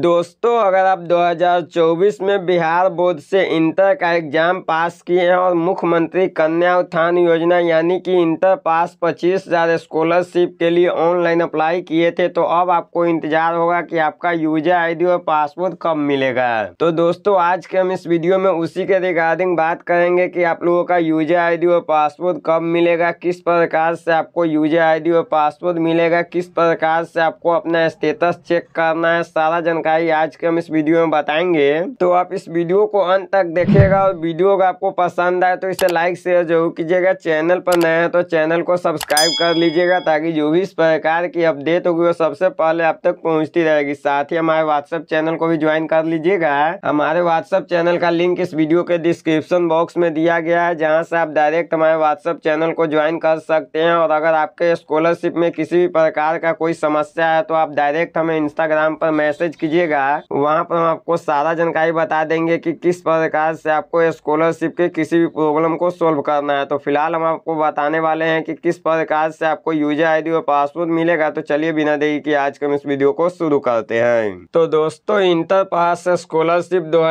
दोस्तों अगर आप 2024 में बिहार बोर्ड से इंटर का एग्ज़ाम पास किए हैं और मुख्यमंत्री कन्या उत्थान योजना यानी कि इंटर पास 25,000 हज़ार स्कॉलरशिप के लिए ऑनलाइन अप्लाई किए थे तो अब आपको इंतजार होगा कि आपका यूजर आईडी और पासपोर्ट कब मिलेगा तो दोस्तों आज के हम इस वीडियो में उसी के रिगार्डिंग बात करेंगे की आप लोगों का यूजर आई और पासपोर्ट कब मिलेगा किस प्रकार से आपको यूजर आई और पासपोर्ट मिलेगा किस प्रकार से आपको अपना स्टेटस चेक करना है सारा जन जानकारी आज के हम इस वीडियो में बताएंगे तो आप इस वीडियो को अंत तक देखिएगा और वीडियो अगर आपको पसंद आए तो इसे लाइक शेयर जरूर कीजिएगा चैनल पर नए हैं तो चैनल को सब्सक्राइब कर लीजिएगा ताकि जो भी इस प्रकार की अपडेट होगी वो सबसे पहले आप तक पहुँचती रहेगी साथ ही हमारे व्हाट्सएप चैनल को भी ज्वाइन कर लीजिएगा हमारे व्हाट्सएप चैनल का लिंक इस वीडियो के डिस्क्रिप्शन बॉक्स में दिया गया है जहाँ से आप डायरेक्ट हमारे व्हाट्सएप चैनल को ज्वाइन कर सकते हैं और अगर आपके स्कॉलरशिप में किसी भी प्रकार का कोई समस्या है तो आप डायरेक्ट हमें इंस्टाग्राम पर मैसेज कीजिए कीजिएगा वहाँ पर हम आपको सारा जानकारी बता देंगे कि किस प्रकार से आपको स्कॉलरशिप के किसी भी प्रॉब्लम को सोल्व करना है तो फिलहाल हम आपको बताने वाले हैं कि किस प्रकार से आपको यूजर आईडी और पासवर्ड मिलेगा तो चलिए बिना देरी की आज के हम इस वीडियो को शुरू करते हैं तो दोस्तों इंटर पास स्कॉलरशिप दो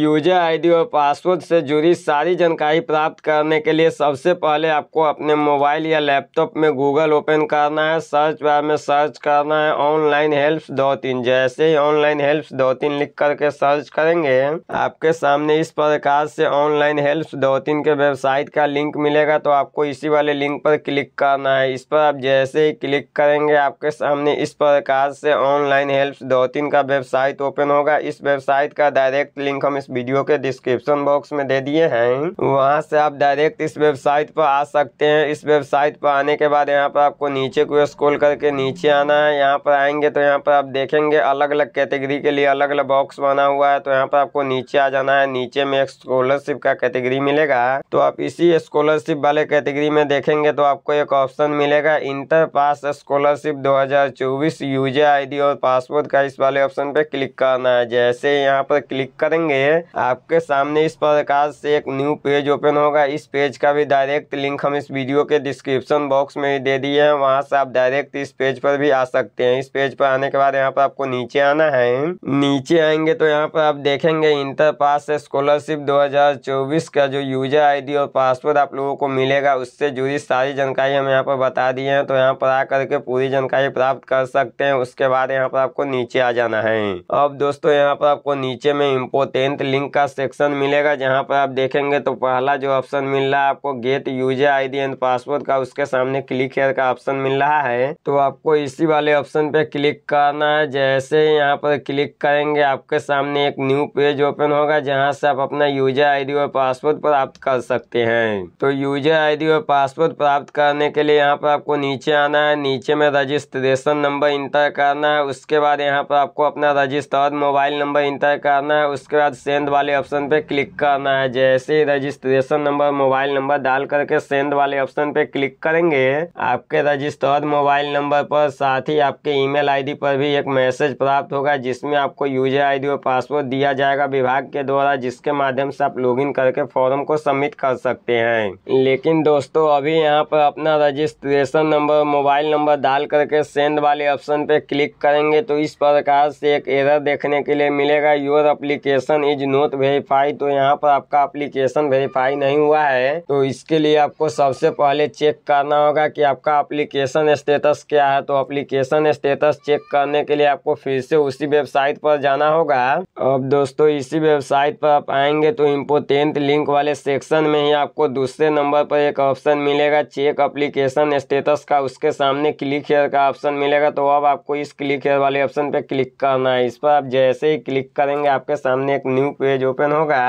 यूजर आई और पासवर्ड से जुड़ी सारी जानकारी प्राप्त करने के लिए सबसे पहले आपको अपने मोबाइल या लैपटॉप में गूगल ओपन करना है सर्च बार में सर्च करना है ऑनलाइन हेल्प डॉट इंजय जैसे ही ऑनलाइन हेल्प दो तीन लिख करके सर्च करेंगे आपके सामने इस प्रकार से ऑनलाइन हेल्प दो तीन के वेबसाइट का लिंक मिलेगा तो आपको इसी वाले लिंक पर क्लिक करना है इस पर आप जैसे ही क्लिक करेंगे आपके सामने इस प्रकार से ऑनलाइन हेल्प दो तीन का वेबसाइट ओपन होगा इस वेबसाइट का डायरेक्ट लिंक हम इस वीडियो के डिस्क्रिप्शन बॉक्स में दे दिए हैं वहाँ से आप डायरेक्ट इस वेबसाइट पर आ सकते हैं इस वेबसाइट पर आने के बाद यहाँ पर आपको नीचे को स्क्रोल करके नीचे आना है यहाँ पर आएंगे तो यहाँ पर आप देखेंगे अलग अलग कैटेगरी के लिए अलग अलग बॉक्स बना हुआ है तो यहाँ पर आपको नीचे आ जाना है नीचे में एक स्कॉलरशिप का कैटेगरी मिलेगा तो आप इसी स्कॉलरशिप वाले कैटेगरी में देखेंगे तो आपको एक ऑप्शन मिलेगा inter pass scholarship 2024 user D और पासवर्ड का इस वाले ऑप्शन पे क्लिक करना है जैसे यहाँ पर क्लिक करेंगे आपके सामने इस प्रकार से एक न्यू पेज ओपन होगा इस पेज का भी डायरेक्ट लिंक हम इस वीडियो के डिस्क्रिप्शन बॉक्स में दे दिए है वहाँ से आप डायरेक्ट इस पेज पर भी आ सकते हैं इस पेज पर आने के बाद यहाँ पर आपको नीचे आना है नीचे आएंगे तो यहाँ पर आप देखेंगे इंटर पास दो स्कॉलरशिप 2024 का जो यूजर आईडी और पासवर्ड आप लोगों को मिलेगा उससे जुड़ी सारी जानकारी हम यहाँ पर बता दिए हैं तो यहाँ पर आ करके पूरी जानकारी प्राप्त कर सकते हैं उसके बाद यहाँ पर आपको नीचे आ जाना है अब दोस्तों यहाँ पर आपको नीचे में इम्पोर्टेंट लिंक का सेक्शन मिलेगा जहाँ पर आप देखेंगे तो पहला जो ऑप्शन मिल रहा है आपको get user I and password का उसके सामने क्लिक हेयर का ऑप्शन मिल रहा है तो आपको इसी वाले ऑप्शन पे क्लिक करना है जैसे जैसे ही यहाँ पर क्लिक करेंगे आपके सामने एक न्यू पेज ओपन होगा जहाँ से आप अपना यूजर आईडी और पासवर्ड प्राप्त कर सकते हैं तो यूजर आईडी और पासवर्ड प्राप्त करने के लिए यहाँ पर आपको नीचे आना है नीचे में रजिस्ट्रेशन नंबर इंटर करना है उसके बाद यहाँ पर आपको अपना रजिस्टर्ड मोबाइल नंबर इंटर करना है उसके बाद सेंड वाले ऑप्शन पर क्लिक करना है जैसे ही रजिस्ट्रेशन नंबर मोबाइल नंबर डाल करके सेंड वाले ऑप्शन पर क्लिक करेंगे आपके रजिस्टर्ड मोबाइल नंबर पर साथ ही आपके ईमेल आईडी पर भी एक मैसेज प्राप्त होगा जिसमें आपको यूजर आईडी और पासवर्ड दिया जाएगा विभाग के द्वारा जिसके माध्यम से आप लॉगिन करके फॉर्म को सबमिट कर सकते हैं लेकिन दोस्तों अभी यहाँ पर अपना रजिस्ट्रेशन नंबर मोबाइल नंबर डाल करके सेंड वाले ऑप्शन पे क्लिक करेंगे तो इस प्रकार से एक एरर देखने के लिए मिलेगा your application is not verify तो यहाँ पर आपका अप्लीकेशन वेरीफाई नहीं हुआ है तो इसके लिए आपको सबसे पहले चेक करना होगा कि आपका अप्लीकेशन स्टेटस क्या है तो अप्लीकेशन स्टेटस चेक करने के लिए आपको फिर से उसी वेबसाइट पर जाना होगा अब दोस्तों इसी वेबसाइट पर आप आएंगे तो इम्पोर्टेंट लिंक वाले सेक्शन में ही आपको दूसरे नंबर पर एक ऑप्शन मिलेगा चेक अप्लीकेशन स्टेटस का उसके सामने क्लिक हेयर का ऑप्शन मिलेगा तो अब आपको इस क्लिक हेयर वाले ऑप्शन पर क्लिक करना है इस पर आप जैसे ही क्लिक करेंगे आपके सामने एक न्यू पेज ओपन होगा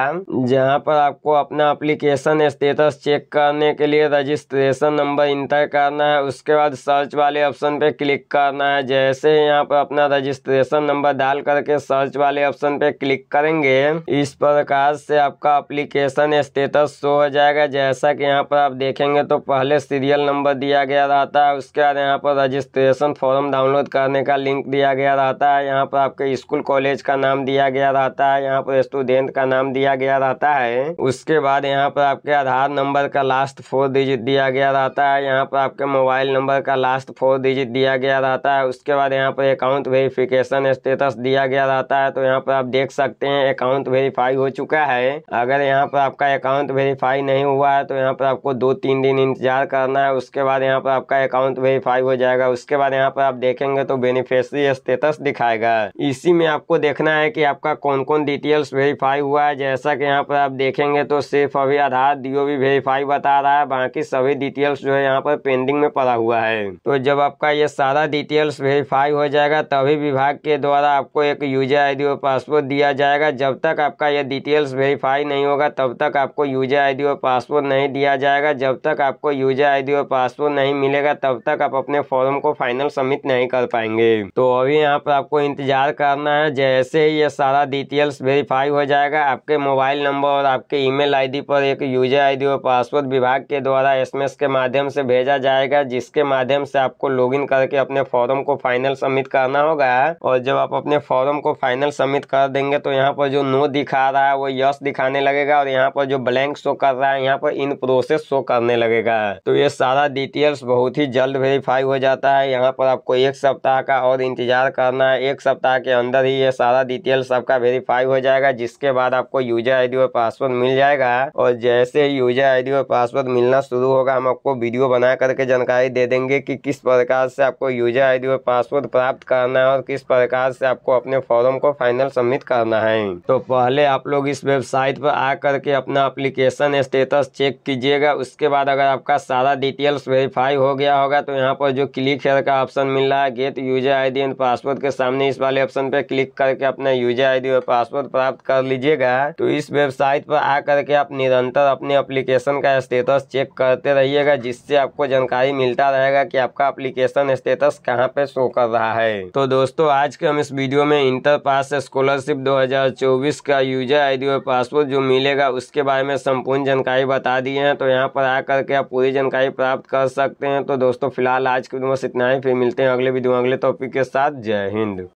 जहाँ पर आपको अपना अप्लीकेशन स्टेटस चेक करने के लिए रजिस्ट्रेशन नंबर इंटर करना है उसके बाद सर्च वाले ऑप्शन पे क्लिक करना है जैसे यहाँ पर अपना रजिस्ट्रेशन रजिस्ट्रेशन नंबर डाल करके सर्च वाले ऑप्शन पे क्लिक करेंगे इस प्रकार से आपका अप्लीकेशन स्टेटस शो हो जाएगा जैसा कि यहाँ पर आप देखेंगे तो पहले सीरियल नंबर दिया गया रहता है उसके बाद यहाँ पर रजिस्ट्रेशन फॉर्म डाउनलोड करने का लिंक दिया गया रहता है यहाँ पर आपके स्कूल कॉलेज का नाम दिया गया रहता है यहाँ पर स्टूडेंट का नाम दिया गया रहता है उसके बाद यहाँ पर आपके आधार नंबर का लास्ट फोर डिजिट दिया गया रहता है यहाँ पर आपके मोबाइल नंबर का लास्ट फोर डिजिट दिया गया रहता है उसके बाद यहाँ पर अकाउंट वेरिफिकेशन वेरिफिकेशन स्टेटस दिया गया रहता है तो यहाँ पर आप देख सकते हैं अकाउंट वेरीफाई हो चुका है अगर यहाँ पर आपका अकाउंट वेरीफाई नहीं हुआ है तो यहाँ पर आपको दो तीन दिन इंतजार करना है उसके बाद यहाँ पर आपका अकाउंट वेरीफाई हो जाएगा उसके बाद यहाँ पर आप देखेंगे तो बेनिफिशरी स्टेटस दिखाएगा इसी में आपको देखना है कि आपका कौन कौन डिटेल्स वेरीफाई हुआ है जैसा कि यहाँ पर आप देखेंगे तो सिर्फ अभी आधार भी वेरीफाई बता रहा है बाकी सभी डिटेल्स जो है यहाँ पर पेंडिंग में पड़ा हुआ है तो जब आपका ये सारा डिटेल्स वेरीफाई हो जाएगा तभी विभाग विभाग के द्वारा आपको एक यूजर आईडी और पासवर्ड दिया जाएगा जब तक आपका यह डिटेल्स वेरीफाई नहीं होगा तब तक आपको यूजर आईडी और पासवर्ड नहीं दिया जाएगा जब तक आपको यूजर आईडी और पासवर्ड नहीं मिलेगा तब तक आप अपने फॉर्म को फाइनल सबमिट नहीं कर पाएंगे तो अभी यहाँ पर आपको इंतजार करना है जैसे ही यह सारा डिटेल्स वेरीफाई हो जाएगा आपके मोबाइल नंबर और आपके ईमेल मेल पर एक यूजर आई और पासवर्ड विभाग के द्वारा एस के माध्यम से भेजा जाएगा जिसके माध्यम से आपको लॉग करके अपने फॉर्म को फाइनल सबमिट करना होगा है और जब आप अपने फॉर्म को फाइनल सबमिट कर देंगे तो यहाँ पर जो नो दिखा रहा है वो यस दिखाने लगेगा और यहाँ पर जो ब्लैंक शो कर रहा है यहाँ पर इन प्रोसेस शो करने लगेगा तो ये सारा डिटेल्स बहुत ही जल्द वेरीफाई हो जाता है यहाँ पर आपको एक सप्ताह का और इंतजार करना है एक सप्ताह के अंदर ही ये सारा डिटेल्स आपका वेरीफाई हो जाएगा जिसके बाद आपको यूजर आई और पासवर्ड मिल जाएगा और जैसे ही यूजर आई और पासवर्ड मिलना शुरू होगा हम आपको वीडियो बना करके जानकारी दे देंगे कि किस प्रकार से आपको यूजर आईडी और पासवर्ड प्राप्त करना है और किस इस प्रकार से आपको अपने फॉर्म को फाइनल सबमिट करना है तो पहले आप लोग इस वेबसाइट पर आ करके अपना अप्लीकेशन स्टेटस चेक कीजिएगा उसके बाद अगर आपका सारा डिटेल्स वेरीफाई हो गया होगा तो यहाँ पर जो क्लिक हेयर का ऑप्शन मिल रहा है get user I and password के सामने इस वाले ऑप्शन पर क्लिक करके अपना यूजर आई और पासवर्ड प्राप्त कर लीजिएगा तो इस वेबसाइट पर आ करके आप निरंतर अपने अप्लीकेशन का स्टेटस चेक करते रहिएगा जिससे आपको जानकारी मिलता रहेगा कि आपका अप्लीकेशन स्टेटस कहाँ पे शो कर रहा है तो दोस्तों आज के हम इस वीडियो में इंटर पास स्कॉलरशिप 2024 का यूजर आईडी और पासवर्ड जो मिलेगा उसके बारे में संपूर्ण जानकारी बता दी है तो यहाँ पर आकर के आप पूरी जानकारी प्राप्त कर सकते हैं तो दोस्तों फिलहाल आज के वीडियो बस इतना ही फिर मिलते हैं अगले वीडियो अगले टॉपिक के साथ जय हिंद